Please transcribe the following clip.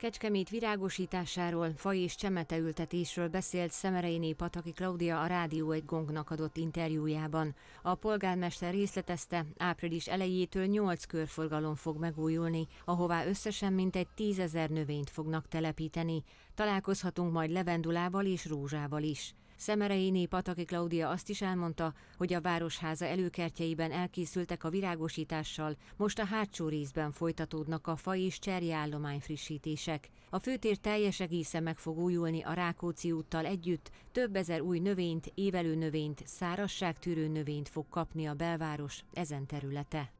Kecskemét virágosításáról, fa és csemete ültetésről beszélt Szemereiné Pataki Klaudia a rádió egy gongnak adott interjújában. A polgármester részletezte, április elejétől 8 körforgalom fog megújulni, ahová összesen mintegy tízezer növényt fognak telepíteni. Találkozhatunk majd levendulával és rózsával is. Szemereiné Pataki Klaudia azt is elmondta, hogy a Városháza előkertjeiben elkészültek a virágosítással, most a hátsó részben folytatódnak a fa és cserje állomány frissítések. A főtér teljes egészen meg fog újulni a Rákóczi úttal együtt, több ezer új növényt, évelő növényt, szárasságtűrő növényt fog kapni a belváros ezen területe.